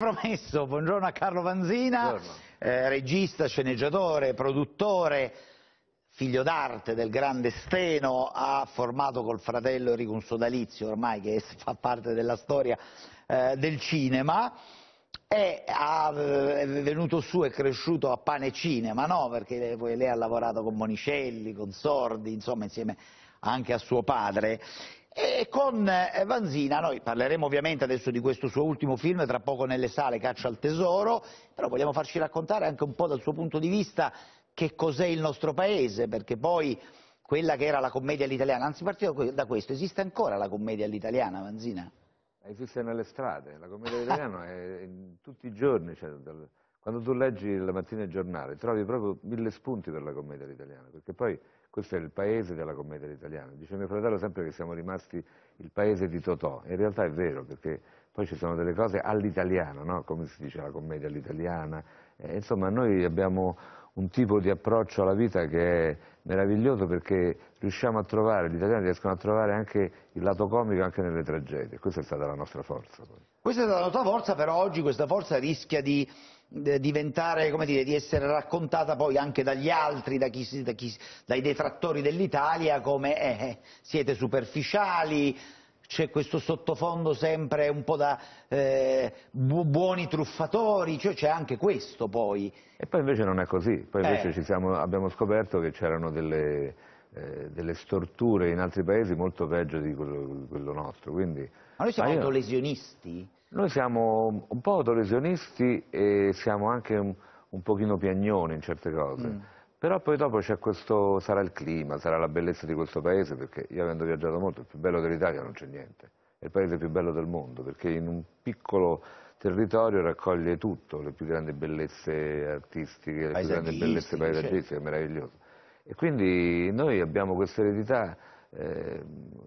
Promesso, buongiorno a Carlo Vanzina, eh, regista, sceneggiatore, produttore, figlio d'arte del grande Steno, ha formato col fratello Enrico un sodalizio ormai che fa parte della storia eh, del cinema e ha, eh, è venuto su e cresciuto a pane cinema, no? Perché poi lei ha lavorato con Monicelli, con Sordi, insomma insieme anche a suo padre e con eh, Vanzina noi parleremo ovviamente adesso di questo suo ultimo film, tra poco nelle sale Caccia al tesoro, però vogliamo farci raccontare anche un po' dal suo punto di vista che cos'è il nostro paese, perché poi quella che era la commedia all'italiana, anzi partiamo da questo, esiste ancora la commedia all'italiana Vanzina? Esiste nelle strade, la commedia all'italiana è tutti i giorni, cioè, quando tu leggi la mattina il giornale trovi proprio mille spunti per la commedia all'italiana, perché poi questo è il paese della commedia italiana. Dice mio fratello sempre che siamo rimasti il paese di Totò, in realtà è vero perché poi ci sono delle cose all'italiano, no? come si dice la commedia all'italiana, eh, insomma noi abbiamo un tipo di approccio alla vita che è meraviglioso perché riusciamo a trovare, gli italiani riescono a trovare anche il lato comico anche nelle tragedie, questa è stata la nostra forza. Poi. Questa è stata la nostra forza, però oggi questa forza rischia di eh, diventare, come dire, di essere raccontata poi anche dagli altri, da chi, da chi, dai detrattori dell'Italia, come eh, eh, siete superficiali, c'è questo sottofondo sempre un po' da eh, buoni truffatori, cioè c'è anche questo poi. E poi invece non è così, poi invece eh. siamo, abbiamo scoperto che c'erano delle, eh, delle, storture in altri paesi molto peggio di quello, quello nostro. Quindi, ma noi siamo ma io... autolesionisti? Noi siamo un po' autolesionisti e siamo anche un, un pochino piagnoni in certe cose. Mm. Però poi dopo c'è questo, sarà il clima, sarà la bellezza di questo paese, perché io avendo viaggiato molto, il più bello dell'Italia non c'è niente, è il paese più bello del mondo, perché in un piccolo territorio raccoglie tutto, le più grandi bellezze artistiche, le più grandi bellezze paesaggistiche, è certo. meraviglioso. E quindi noi abbiamo questa eredità eh,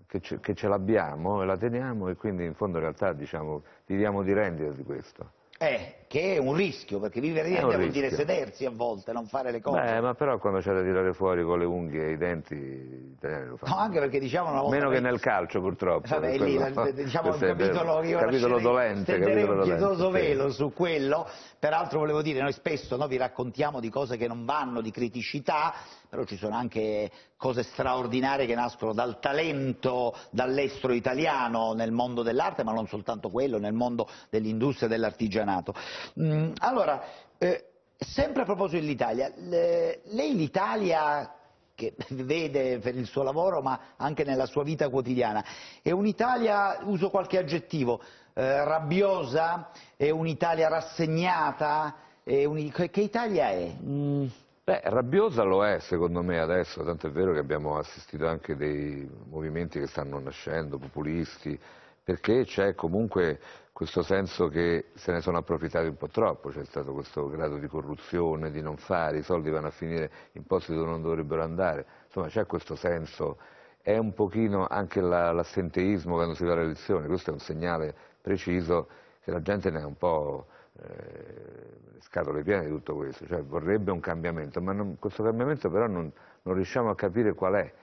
che, ce, ce l'abbiamo e la teniamo e quindi in fondo in realtà diciamo, viviamo di rendita di questo. Eh, che è un rischio, perché vivere dietro vuol dire sedersi a volte, non fare le cose. Beh, ma però quando c'è da tirare fuori con le unghie e i denti, lo fanno. No, anche perché diciamo una volta... Meno che nel calcio, purtroppo. Vabbè, lì, quello... diciamo un capitolo... Io capitolo dolente. Capitolo un pietoso velo sì. su quello. Peraltro volevo dire, noi spesso no, vi raccontiamo di cose che non vanno, di criticità, però ci sono anche cose straordinarie che nascono dal talento, dall'estro italiano, nel mondo dell'arte, ma non soltanto quello, nel mondo dell'industria e dell'artigianato. Mm, allora, eh, sempre a proposito dell'Italia, lei l'Italia che vede per il suo lavoro ma anche nella sua vita quotidiana, è un'Italia, uso qualche aggettivo, eh, rabbiosa, è un'Italia rassegnata, è un... che Italia è? Mm. Beh, rabbiosa lo è secondo me adesso, tanto è vero che abbiamo assistito anche dei movimenti che stanno nascendo, populisti, perché c'è comunque questo senso che se ne sono approfittati un po' troppo, c'è stato questo grado di corruzione, di non fare, i soldi vanno a finire in posti dove non dovrebbero andare, insomma c'è questo senso, è un pochino anche l'assenteismo la, quando si va alle elezioni, questo è un segnale preciso che la gente ne ha un po' eh, scatole piene di tutto questo, cioè vorrebbe un cambiamento, ma non, questo cambiamento però non, non riusciamo a capire qual è,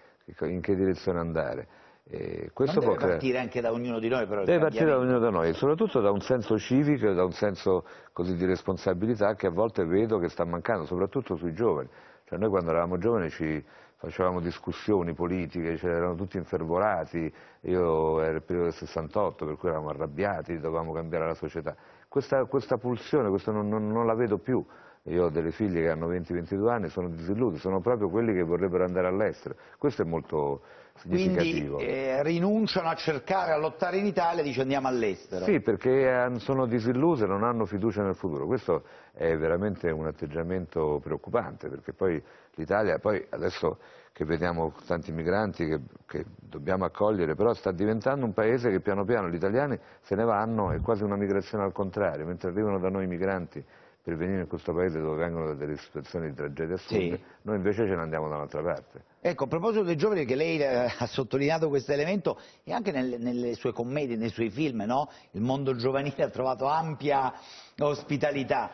in che direzione andare. Eh, questo deve partire anche da ognuno di noi però. Deve cioè, partire da ognuno di noi, e soprattutto da un senso civico e da un senso così, di responsabilità che a volte vedo che sta mancando, soprattutto sui giovani. Cioè, noi quando eravamo giovani ci facevamo discussioni politiche, cioè, erano tutti infervorati, io ero il periodo del 68 per cui eravamo arrabbiati, dovevamo cambiare la società. Questa, questa pulsione, questa non, non, non la vedo più io ho delle figlie che hanno 20-22 anni, sono disillusi, sono proprio quelli che vorrebbero andare all'estero. Questo è molto significativo. Quindi eh, rinunciano a cercare, a lottare in Italia e dice andiamo all'estero. Sì, perché eh, sono disilluse, non hanno fiducia nel futuro. Questo è veramente un atteggiamento preoccupante, perché poi l'Italia, poi adesso che vediamo tanti migranti che, che, dobbiamo accogliere, però sta diventando un paese che piano piano gli italiani se ne vanno, è quasi una migrazione al contrario, mentre arrivano da noi i migranti per venire in questo paese dove vengono delle situazioni di tragedia assurde, sì. noi invece ce ne andiamo da un'altra parte. Ecco, a proposito dei giovani, che lei eh, ha sottolineato questo elemento, e anche nel, nelle sue commedie, nei suoi film, no? il mondo giovanile ha trovato ampia ospitalità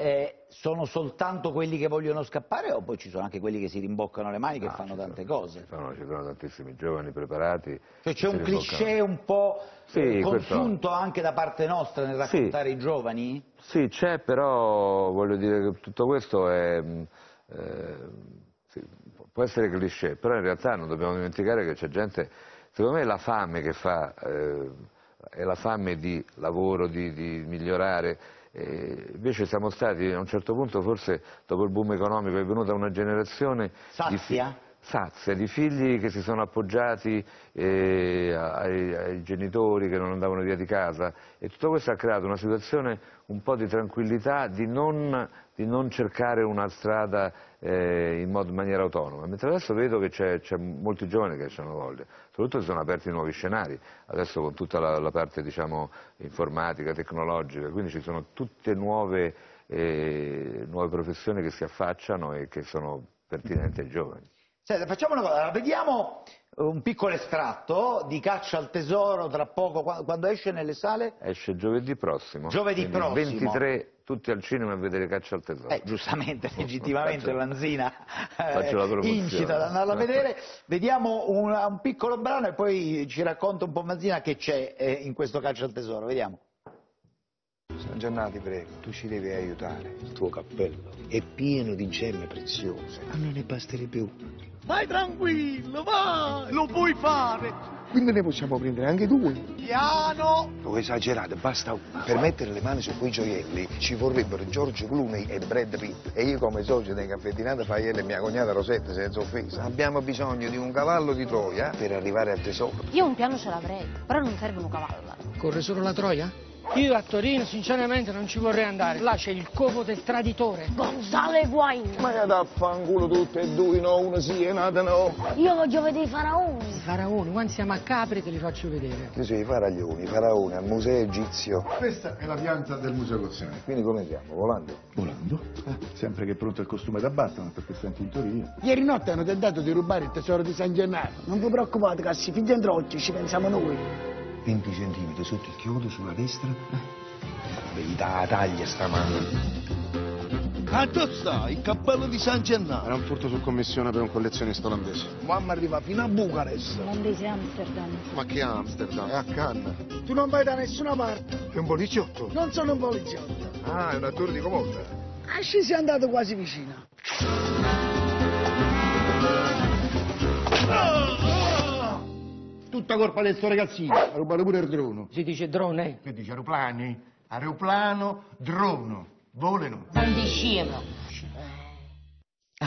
eh, sono soltanto quelli che vogliono scappare o poi ci sono anche quelli che si rimboccano le mani, no, che fanno tante sono, cose? Ci sono, ci sono, tantissimi giovani preparati. Cioè c'è un cliché un po' sì, consunto eh, questo... anche da parte nostra nel raccontare sì. i giovani? Sì, c'è, però voglio dire che tutto questo è... Eh, sì, può essere cliché, però in realtà non dobbiamo dimenticare che c'è gente... Secondo me la fame che fa... Eh, è la fame di lavoro, di, di migliorare, eh, invece siamo stati a un certo punto, forse dopo il boom economico è venuta una generazione... Sazia? Di sazia di figli che si sono appoggiati eh, ai, ai, genitori che non andavano via di casa e tutto questo ha creato una situazione un po' di tranquillità, di non, di non cercare una strada eh, in, modo, maniera autonoma, mentre adesso vedo che c'è, molti giovani che ce hanno voglia, soprattutto si sono aperti nuovi scenari, adesso con tutta la, la parte diciamo, informatica, tecnologica, quindi ci sono tutte nuove, eh, nuove professioni che si affacciano e che sono pertinenti ai giovani. Cioè, facciamo una cosa, vediamo un piccolo estratto di Caccia al Tesoro tra poco, quando esce nelle sale? Esce giovedì prossimo. Giovedì prossimo. 23 tutti al cinema a vedere Caccia al Tesoro. Eh, giustamente, legittimamente Faccio... Lanzina eh, incita ad andarla a ecco. vedere. Vediamo un, un, piccolo brano e poi ci racconta un po' Manzina che c'è eh, in questo Caccia al Tesoro. Vediamo. San Giannati, prego, tu ci devi aiutare. Il tuo cappello è pieno di gemme preziose. Ma non ne basterebbe una. Vai tranquillo, vai, lo puoi fare. Quindi ne possiamo prendere anche due. Piano! Lo esagerate, basta. uno. Per mettere le mani su quei gioielli ci vorrebbero Giorgio Clooney e Brad Pitt. E io come socio dei caffettinata Faiella e mia cognata Rosetta, senza offesa, abbiamo bisogno di un cavallo di Troia per arrivare al tesoro. Io un piano ce l'avrei, però non serve un cavallo. Corre solo la Troia? Io a Torino sinceramente non ci vorrei andare, là c'è il covo del traditore. Gonzalo Guain. Ma da fanculo tutti e due, no, uno sì e nato no. Io voglio vedere i faraoni. I faraoni, quando siamo a Capri te li faccio vedere. Sì, sì, i faraglioni, i faraoni, al museo egizio. Questa è la pianta del museo Gozzani. Quindi come siamo, volando? Volando? Eh, sempre che è pronto il costume da Batman, perché senti in Torino. Ieri notte hanno tentato di rubare il tesoro di San Gennaro. Non vi preoccupate, Cassi, fin dentro oggi ci pensiamo noi. 20 centimetri sotto il chiodo, sulla destra. Ve gli dà la taglia stamane. A dove sta? Ah, il cappello di San Gennaro. Era un furto su commissione per un collezionista olandese. Mamma arriva fino a Bucarest. Olandese Amsterdam. Ma che Amsterdam? È a Cannes. Tu non vai da nessuna parte. È un poliziotto. Non sono un poliziotto. Ah, è un attore di comodda. Ah, ci sei andato quasi vicino. Oh! Tutta colpa del suo ragazzino. Ha rubato pure il drone. Si dice drone? Che dice aeroplani? Aeroplano, drone, Volano. Non discevano.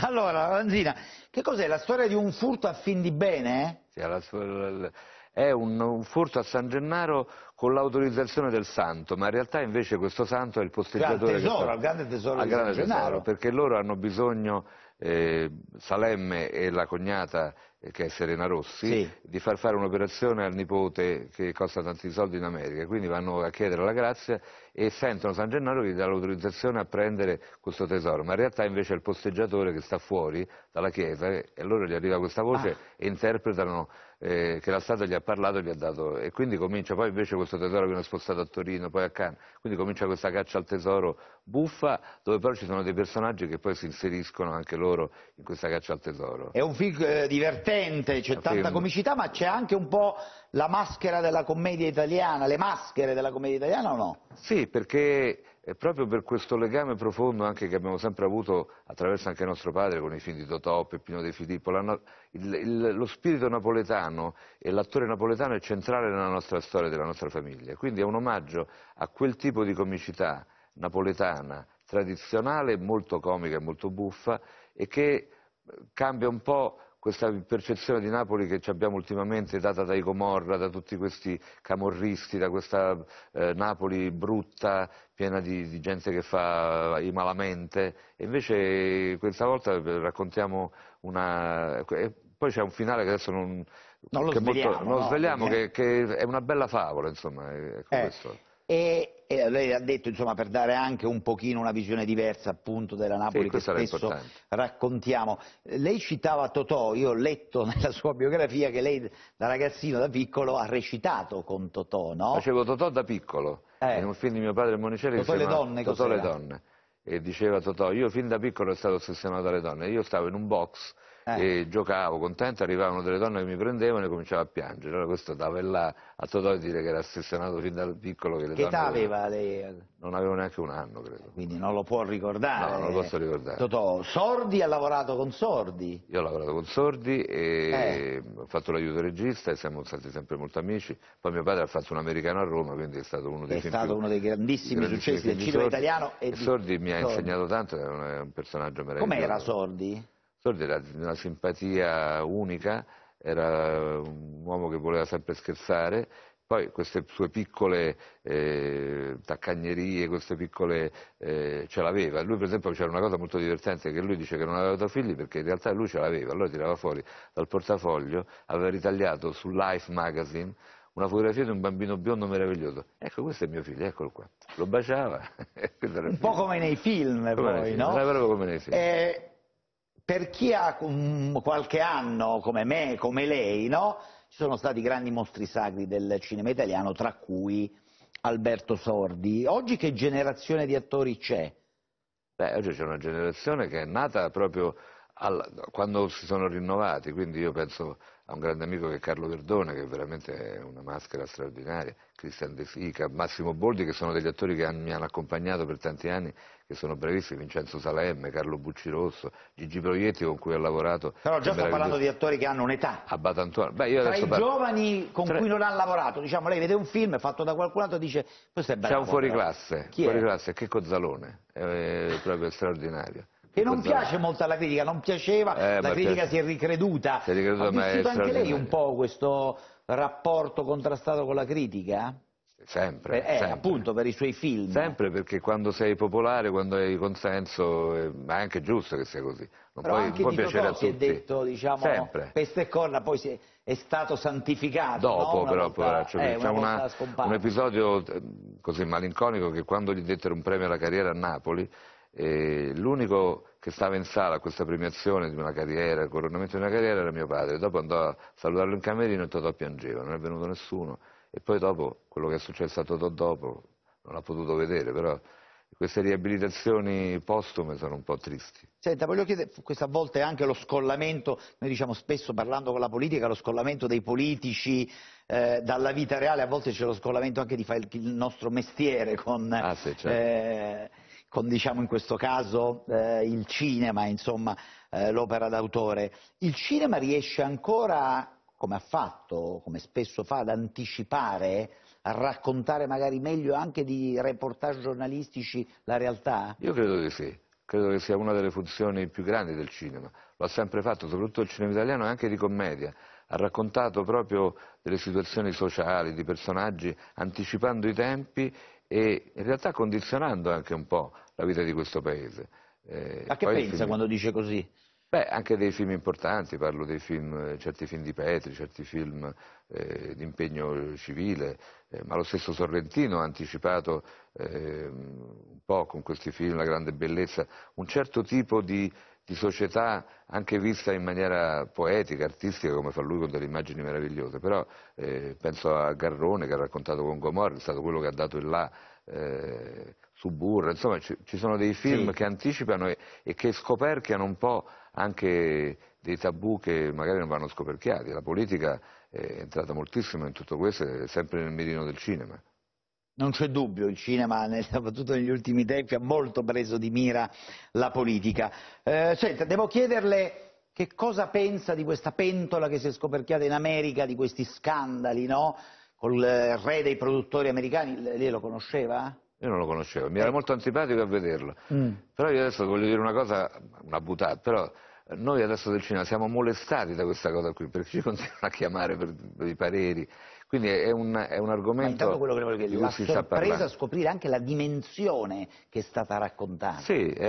Allora, Lanzina, che cos'è? La storia di un furto a fin di bene? Sì, la, la, è un, un, furto a San Gennaro con l'autorizzazione del santo, ma in realtà invece questo santo è il posteggiatore... Gran tesoro, al grande tesoro al grande San Gennaro. perché loro hanno bisogno eh, Salemme e la cognata eh, che è Serena Rossi, sì. di far fare un'operazione al nipote che costa tanti soldi in America, quindi vanno a chiedere la grazia e sentono San Gennaro che dà l'autorizzazione a prendere questo tesoro, ma in realtà invece è il posteggiatore che sta fuori dalla chiesa e allora gli arriva questa voce ah. e interpretano eh, che la Stato gli ha parlato e gli ha dato, e quindi comincia, poi invece questo tesoro viene spostato a Torino, poi a Cannes, quindi comincia questa caccia al tesoro buffa, dove però ci sono dei personaggi che poi si inseriscono anche loro in questa caccia al tesoro. È un film eh, divertente, c'è tanta film... comicità, ma c'è anche un po' la maschera della commedia italiana, le maschere della commedia italiana o no? Sì, perché e proprio per questo legame profondo anche che abbiamo sempre avuto attraverso anche nostro padre con i film di Totò, Peppino De Filippo, no... il, il, lo spirito napoletano e l'attore napoletano è centrale nella nostra storia, e della nostra famiglia. Quindi è un omaggio a quel tipo di comicità napoletana, tradizionale, molto comica e molto buffa e che cambia un po' questa percezione di Napoli che ci abbiamo ultimamente data dai Comorra, da tutti questi camorristi, da questa eh, Napoli brutta, piena di, di, gente che fa i malamente, e invece questa volta eh, raccontiamo una... poi c'è un finale che adesso non... Non lo svegliamo, molto, non no, svegliamo no. Che, che, è una bella favola, insomma. Eh, ecco eh, e, e lei ha detto, insomma, per dare anche un pochino una visione diversa appunto della Napoli sì, che spesso raccontiamo. Lei citava Totò, io ho letto nella sua biografia che lei da ragazzino, da piccolo, ha recitato con Totò, no? Facevo Totò da piccolo, eh. in un film di mio padre Monicelli Totò che si donne, Totò le donne. E diceva Totò, io fin da piccolo ero stato ossessionato dalle donne, io stavo in un box eh. E giocavo contento, arrivavano delle donne che mi prendevano e cominciavo a piangere. Allora questo dava là a Totò dire che era ossessionato fin dal piccolo. Che, che età aveva lei? Non avevo neanche un anno, credo. Quindi non lo può ricordare. No, non lo posso ricordare. Totò, Sordi ha lavorato con Sordi? Io ho lavorato con Sordi e eh. ho fatto l'aiuto regista e siamo stati sempre molto amici. Poi mio padre ha fatto un americano a Roma, quindi è stato uno dei, è stato uno dei grandissimi, successi del cinema italiano. E, Sordi mi ha insegnato tanto, è un personaggio meraviglioso. Com'era Sordi? Sordi era di una simpatia unica, era un uomo che voleva sempre scherzare, poi queste sue piccole eh, taccagnerie, queste piccole eh, ce l'aveva. Lui per esempio c'era una cosa molto divertente che lui dice che non aveva avuto figli perché in realtà lui ce l'aveva. Allora tirava fuori dal portafoglio, aveva ritagliato su Life Magazine una fotografia di un bambino biondo meraviglioso. Ecco, questo è mio figlio, eccolo qua. Lo baciava. un po' come nei film, come poi, nei film. no? Era proprio come nei film. Eh per chi ha qualche anno come me, come lei, no? ci sono stati grandi mostri sacri del cinema italiano, tra cui Alberto Sordi. Oggi che generazione di attori c'è? Beh, oggi c'è una generazione che è nata proprio al, quando si sono rinnovati, quindi io penso a un grande amico che è Carlo Verdone, che è veramente una maschera straordinaria, Cristian De Sica, Massimo Boldi, che sono degli attori che mi hanno accompagnato per tanti anni che sono bravissimi, Vincenzo Salemme, Carlo Bucci Rosso, Gigi Proietti con cui ho lavorato. Però già sto parlando di attori che hanno un'età. Abbatantuano. Beh, io Tra i parlo... giovani con Tra... cui non ha lavorato, diciamo, lei vede un film fatto da qualcun altro e dice questo è bello. C'è un fuoriclasse, fuoriclasse, che cozzalone, è proprio straordinario che non piace molto alla critica, non piaceva, eh, la critica piace. si è ricreduta. Si è ricreduta ha vissuto anche lei un po' questo rapporto contrastato con la critica? Sempre, per, eh, sempre, appunto per i suoi film. Sempre perché quando sei popolare, quando hai consenso, eh, è anche giusto che sia così. Non Però puoi, anche puoi Tito piacere a tutti. si è detto, diciamo, sempre. peste e corna, poi è, è, stato santificato. Dopo no? però, volta, cioè, eh, c'è una, un episodio eh, così malinconico che quando gli dettero un premio alla carriera a Napoli, eh, l'unico che stava in sala a questa premiazione di una carriera, coronamento di una carriera, era mio padre. Dopo andò a salutarlo in camerino e Totò piangeva, non è venuto nessuno e poi dopo quello che è successo a Totò dopo non ha potuto vedere, però queste riabilitazioni postume sono un po' tristi. Senta, voglio chiedere, questa volta è anche lo scollamento, noi diciamo spesso parlando con la politica, lo scollamento dei politici eh, dalla vita reale, a volte c'è lo scollamento anche di fare il nostro mestiere con, ah, sì, certo. eh, con diciamo in questo caso eh, il cinema, insomma eh, l'opera d'autore. Il cinema riesce ancora come ha fatto, come spesso fa, ad anticipare, a raccontare magari meglio anche di reportage giornalistici la realtà? Io credo di sì, credo che sia una delle funzioni più grandi del cinema, lo ha sempre fatto, soprattutto il cinema italiano e anche di commedia, ha raccontato proprio delle situazioni sociali, di personaggi, anticipando i tempi e in realtà condizionando anche un po' la vita di questo paese. Eh, Ma che pensa quando dice così? Beh, anche dei film importanti, parlo dei film, eh, certi film di Petri, certi film eh, di impegno civile, eh, ma lo stesso Sorrentino ha anticipato eh, un po' con questi film La grande bellezza, un certo tipo di, di società anche vista in maniera poetica, artistica, come fa lui con delle immagini meravigliose, però eh, penso a Garrone che ha raccontato con Gomorra, è stato quello che ha dato il là eh, Suburra, insomma ci, ci, sono dei film sì. che anticipano e, e che scoperchiano un po' anche dei tabù che magari non vanno scoperchiati. La politica è entrata moltissimo in tutto questo, è sempre nel mirino del cinema. Non c'è dubbio, il cinema, soprattutto negli ultimi tempi, ha molto preso di mira la politica. Eh, senta, devo chiederle che cosa pensa di questa pentola che si è scoperchiata in America, di questi scandali, no? Col eh, re dei produttori americani, lei lo conosceva? Io non lo conoscevo, mi eh. era molto antipatico a vederlo. Mm. Però io adesso voglio dire una cosa, una buttata, però noi adesso del cinema siamo molestati da questa cosa qui, perché ci continuano a chiamare per, per i pareri. Quindi è un, è un argomento Ma quello che voglio chiedere, di cui si sta parlando. sorpresa scoprire anche la dimensione che è stata raccontata. Sì, eh,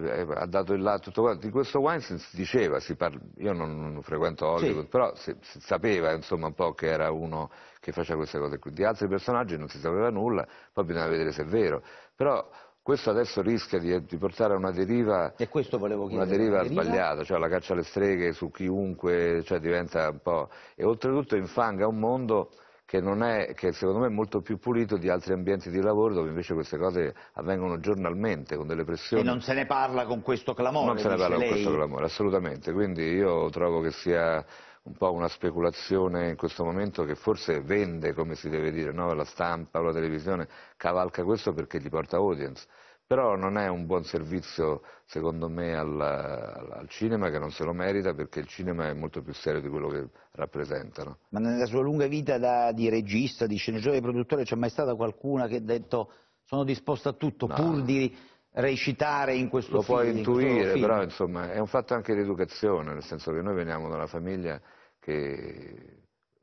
eh, ha dato il là tutto quanto. Di questo Weinstein si diceva, si parla, io non, non, frequento Hollywood, sì. però si, si sapeva insomma, un po' che era uno che faceva queste cose qui. Di altri personaggi non si sapeva nulla, poi bisogna vedere se è vero. Però questo adesso rischia di, di portare a una deriva, una deriva sbagliata, cioè la caccia alle streghe su chiunque, cioè diventa un po'... E oltretutto infanga un mondo che, è, che, secondo me è molto più pulito di altri ambienti di lavoro dove invece queste cose avvengono giornalmente con delle pressioni. E non se ne parla con questo clamore? Non se ne parla lei. con questo clamore, assolutamente. Quindi io trovo che sia un po' una speculazione in questo momento che forse vende, come si deve dire, no? la stampa o la televisione cavalca questo perché gli porta audience, però non è un buon servizio secondo me al, al, cinema che non se lo merita perché il cinema è molto più serio di quello che rappresentano. Ma nella sua lunga vita da, di regista, di sceneggiatore e produttore c'è mai stata qualcuna che ha detto sono disposto a tutto no. pur di recitare in questo Lo film. Lo puoi intuire, però insomma è un fatto anche di educazione, nel senso che noi veniamo da una famiglia che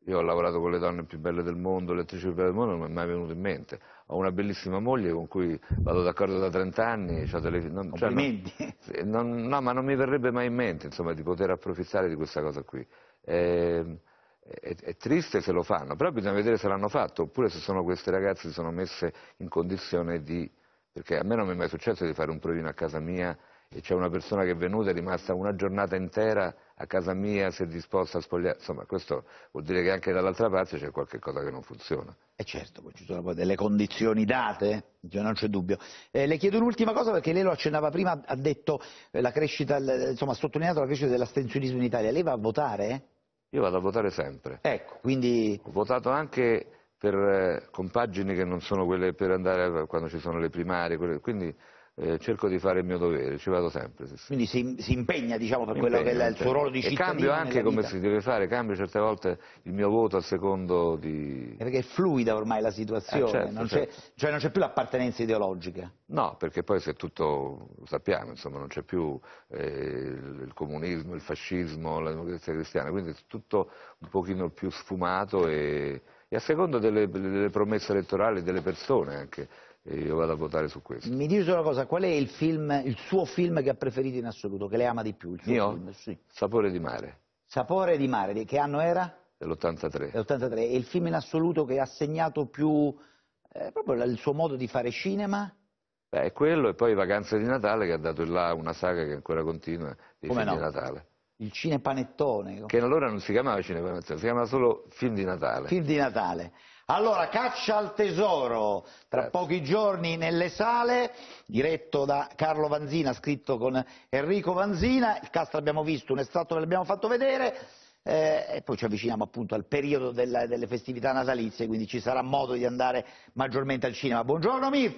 io ho lavorato con le donne più belle del mondo, le attrici più belle del mondo, non mi è mai venuto in mente. Ho una bellissima moglie con cui vado d'accordo da 30 anni. Cioè delle, non, cioè non, non, no, ma non mi verrebbe mai in mente insomma, di poter approfittare di questa cosa qui. È, ehm, è, è, triste se lo fanno, però bisogna vedere se l'hanno fatto, oppure se sono queste ragazze si sono messe in condizione di perché a me non mi è mai successo di fare un provino a casa mia e c'è una persona che è venuta, e è rimasta una giornata intera a casa mia, si è disposta a spogliare, insomma questo vuol dire che anche dall'altra parte c'è qualche cosa che non funziona. E eh, certo, ci sono poi delle condizioni date, cioè, non c'è dubbio. Eh, le chiedo un'ultima cosa perché lei lo accennava prima, ha detto eh, la crescita, eh, insomma ha sottolineato la crescita dell'astensionismo in Italia, lei va a votare? Io vado a votare sempre. Ecco, quindi... Ho votato anche per eh, compagini che non sono quelle per andare quando ci sono le primarie, quelle, quindi eh, cerco di fare il mio dovere, ci vado sempre. Sì, sì. Quindi si, si, impegna diciamo, per quello che è il suo ruolo di cittadino. E cambio anche come si deve fare, cambio certe volte il mio voto a secondo di... Perché è fluida ormai la situazione, eh, certo, non certo. cioè non c'è più l'appartenenza ideologica. No, perché poi se tutto lo sappiamo, insomma, non c'è più eh, il comunismo, il fascismo, la democrazia cristiana, quindi è tutto un pochino più sfumato e e a seconda delle, delle promesse elettorali delle persone anche. E eh, io vado a votare su questo. Mi dici una cosa, qual è il, film, il suo film che ha preferito in assoluto, che le ama di più? Io? Sì. Sapore di mare. Sapore di mare, di che anno era? Dell'83. E il film in assoluto che ha segnato più eh, proprio il suo modo di fare cinema? Beh, è quello e poi Vacanze di Natale che ha dato in là una saga che ancora continua, dei Come film no? di Natale. Il cinepanettone. Che allora non si chiamava cinepanettone, si chiamava solo film di Natale. Film di Natale. Allora, Caccia al tesoro, tra eh. pochi giorni nelle sale, diretto da Carlo Vanzina, scritto con Enrico Vanzina, il cast l'abbiamo visto, un estratto ve l'abbiamo fatto vedere, eh, e poi ci avviciniamo appunto al periodo della, delle festività natalizie, quindi ci sarà modo di andare maggiormente al cinema. Buongiorno Mirta!